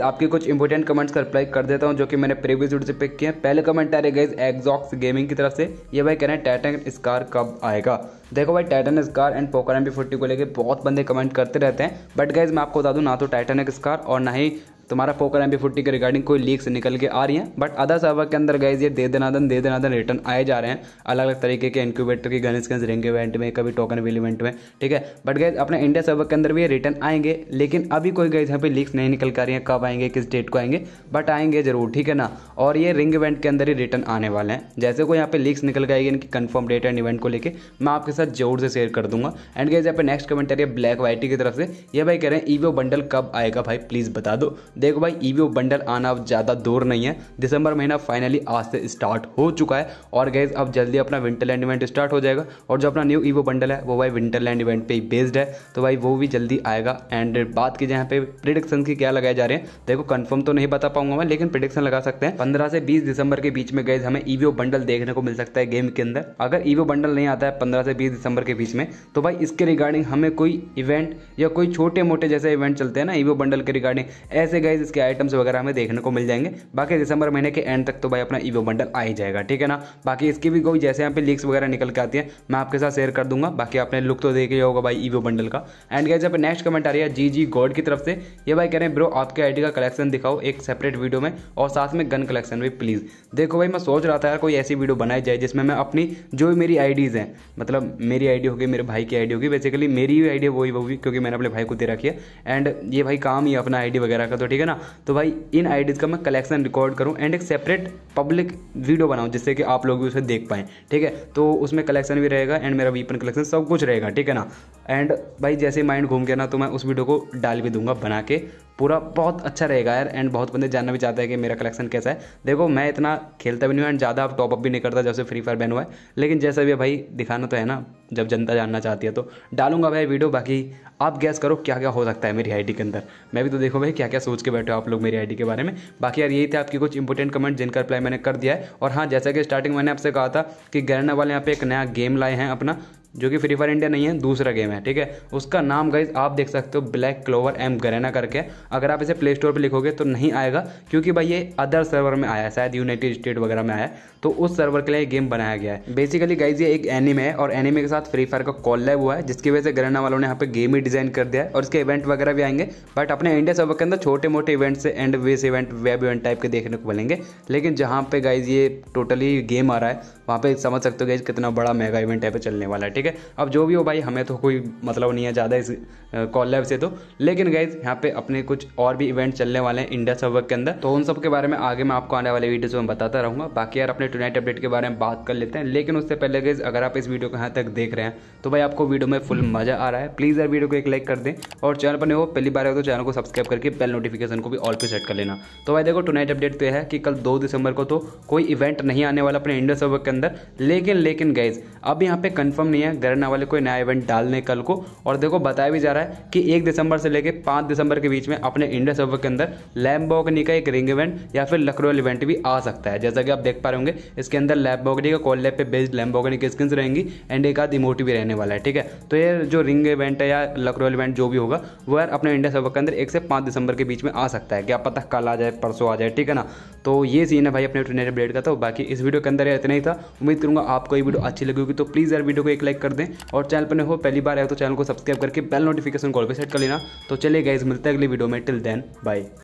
आपके कुछ important comments का रिप्लाई कर देता हूँ जो कि मैंने प्रीवियस वीडियो से पिक किए हैं पहले कमेंट आ रहे गए एग्जॉक्स गेमिंग की तरफ से ये भाई कह रहे हैं टाइटन स्कार कब आएगा देखो भाई Titan Scar and Poker M को लेकर बहुत बंदे कमेंट करते रहते हैं बट गाइज मैं आपको बता दूँ ना तो टाइटन स्कार और ना ही तुम्हारा पोकर एम पी के रिगार्डिंग कोई लीक्स निकल के आ रही हैं बट अदर सर्वर के अंदर गाइज ये दे दनादन दे देनादन रिटर्न आए जा रहे हैं अलग अलग तरीके के इनक्यूबेटर के गन स्कन रिंग इवेंट में कभी टोकन विल इवेंट में ठीक है बट गाइज अपने इंडिया सर्वर के अंदर भी ये रिटर्न आएंगे लेकिन अभी कोई गाइज यहाँ पे लीक्स नहीं निकल कर रही है कब आएंगे किस डेट को आएंगे बट आएंगे जरूर ठीक है ना और ये रिंग इवेंट के अंदर ही रिटर्न आने वाले हैं जैसे कोई यहाँ पे लीक्स निकल आएगी इनकी कन्फर्म डेट एंड इवेंट को लेकर मैं आपके साथ जोर से शेयर कर दूंगा एंड गाइज यहाँ पे नेक्स्ट कमेंट आ रही है ब्लैक वाइटी की तरफ से ये भाई कह रहे हैं ईवीओ बंडल कब आएगा भाई प्लीज़ बता दो देखो भाई ईवीओ e बंडल आना अब ज़्यादा दूर नहीं है दिसंबर महीना फाइनली आज से स्टार्ट हो चुका है और गैस अब जल्दी अपना विंटरलैंड इवेंट स्टार्ट हो जाएगा और जो अपना न्यू ईवो बंडल है वो भाई विंटरलैंड इवेंट पे ही बेस्ड है तो भाई वो भी जल्दी आएगा एंड बात की यहाँ पे प्रिडिक्शन की क्या लगाए जा रहे हैं देखो कन्फर्म तो नहीं बता पाऊंगा मैं लेकिन प्रिडिक्शन लगा सकते हैं पंद्रह से बीस दिसंबर के बीच में गैस हमें ईवीओ e बंडल देखने को मिल सकता है गेम के अंदर अगर ईवीओ e बंडल नहीं आता है पंद्रह से बीस दिसंबर के बीच में तो भाई इसके रिगार्डिंग हमें कोई इवेंट या कोई छोटे मोटे जैसे इवेंट चलते हैं ना ईवीओ बंडल के रिगार्डिंग ऐसे गाइज इसके आइटम्स वगैरह हमें देखने को मिल जाएंगे बाकी दिसंबर महीने के एंड तक तो भाई अपना ईवो बंडल आ ही जाएगा ठीक है ना बाकी इसकी भी कोई जैसे यहाँ पे लीक्स वगैरह निकल के आती है मैं आपके साथ शेयर कर दूंगा बाकी आपने लुक तो देख ही होगा भाई ईवो बंडल का एंड गाइज यहाँ पे नेक्स्ट कमेंट आ रही है जी गॉड की तरफ से ये भाई कह रहे हैं ब्रो आपके आई का कलेक्शन दिखाओ एक सेपरेट वीडियो में और साथ में गन कलेक्शन भी प्लीज़ देखो भाई मैं सोच रहा था यार कोई ऐसी वीडियो बनाई जाए जिसमें मैं अपनी जो भी मेरी आईडीज़ हैं मतलब मेरी आईडी होगी मेरे भाई की आईडी होगी बेसिकली मेरी ही आईडी वही होगी क्योंकि मैंने अपने भाई को दे रखी है एंड ये भाई काम ही अपना आईडी वगैरह का तो ठीक है ना तो भाई इन आईडीज का मैं कलेक्शन रिकॉर्ड करूँ एंड एक सेपरेट पब्लिक वीडियो बनाऊँ जिससे कि आप लोग भी उसे देख पाएँ ठीक है तो उसमें कलेक्शन भी रहेगा एंड मेरा वीपन कलेक्शन सब कुछ रहेगा ठीक है ना एंड भाई जैसे माइंड घूम गया ना तो मैं उस वीडियो को डाल भी दूंगा बना के पूरा बहुत अच्छा रहेगा यार एंड बहुत बंदे जानना भी चाहते हैं कि मेरा कलेक्शन कैसा है देखो मैं इतना खेलता भी नहीं हूँ एंड ज़्यादा अब टॉपअप भी नहीं करता जब से फ्री फायर बैन हुआ है लेकिन जैसा भी भाई दिखाना तो है ना जब जनता जानना चाहती है तो डालूंगा भाई वीडियो बाकी आप गैस करो क्या क्या हो सकता है मेरी आई के अंदर मैं भी तो देखो भाई क्या क्या सोच के बैठे हो आप लोग मेरी आई के बारे में बाकी यार यही थे आपकी कुछ इंपॉर्टेंट कमेंट जिनका रिप्लाई मैंने कर दिया है और हाँ जैसा कि स्टार्टिंग मैंने आपसे कहा था कि गैरना वाले यहाँ पे एक नया गेम लाए हैं अपना जो कि फ्री फायर इंडिया नहीं है दूसरा गेम है ठीक है उसका नाम गाइज आप देख सकते हो ब्लैक क्लोवर एम गरेना करके अगर आप इसे प्ले स्टोर पर लिखोगे तो नहीं आएगा क्योंकि भाई ये अदर सर्वर में आया है शायद यूनाइटेड स्टेट वगैरह में आया तो उस सर्वर के लिए गेम बनाया गया है बेसिकली गाइज ये एक एनिमे है और एनिमे के साथ फ्री फायर का कॉल लाइव हुआ है जिसकी वजह से गरेना वालों ने यहाँ पे गेम ही डिजाइन कर दिया है और इसके इवेंट वगैरह भी आएंगे बट अपने इंडिया सर्वर के अंदर छोटे मोटे इवेंट से एंड वेस इवेंट वेब इवेंट टाइप के देखने को मिलेंगे लेकिन जहाँ पे गाइज ये टोटली गेम आ रहा है वहाँ पे समझ सकते हो गाइज कितना बड़ा मेगा इवेंट टाइप चलने वाला है ठीक ठीक है अब जो भी हो भाई हमें तो कोई मतलब नहीं है ज़्यादा इस कॉलेब से तो लेकिन गाइज यहाँ पे अपने कुछ और भी इवेंट चलने वाले हैं इंडिया सबक के अंदर तो उन सब के बारे में आगे मैं आपको आने वाले वीडियोज़ में बताता रहूँगा बाकी यार अपने टूनाइट अपडेट के बारे में बात कर लेते हैं लेकिन उससे पहले गाइज अगर आप इस वीडियो को यहाँ तक देख रहे हैं तो भाई आपको वीडियो में फुल मज़ा आ रहा है प्लीज़ यार वीडियो को एक लाइक कर दें और चैनल पर हो पहली बार हो तो चैनल को सब्सक्राइब करके बेल नोटिफिकेशन को भी ऑल पे सेट कर लेना तो भाई देखो टूनाइट अपडेट तो है कि कल दो दिसंबर को तो कोई इवेंट नहीं आने वाला अपने इंडिया सबक के अंदर लेकिन लेकिन गाइज अब यहाँ पे कंफर्म नहीं है हैं ग्रहण वाले कोई नया इवेंट डालने कल को और देखो बताया भी जा रहा है कि एक दिसंबर से लेकर पाँच दिसंबर के बीच में अपने इंडिया सर्वर के अंदर लैम्बोगनी का एक रिंग इवेंट या फिर लकड़ोल इवेंट भी आ सकता है जैसा कि आप देख पा रहे होंगे इसके अंदर लैम्बोगनी का कॉल लैब पे बेस्ड लैम्बोगनी की स्किन्स रहेंगी एंड एक आध इमोटिव भी रहने वाला है ठीक है तो ये जो रिंग इवेंट है या लकड़ोल इवेंट जो भी होगा वो यार अपने इंडिया सर्वर के अंदर एक से पाँच दिसंबर के बीच में आ सकता है क्या पता कल आ जाए परसों आ जाए ठीक है ना तो ये सीन है भाई अपने ट्रेनर अपडेट का तो बाकी इस वीडियो के अंदर इतना ही था उम्मीद करूंगा आपको ये वीडियो अच्छी लगी होगी तो प्लीज़ यार वीडियो को एक लाइक कर दें और चैनल पर हो पहली बार आए तो चैनल को सब्सक्राइब करके बेल नोटिफिकेशन कॉल पर सेट कर लेना तो चलिए गाइज मिलते हैं अगली वीडियो में टिल देन बाय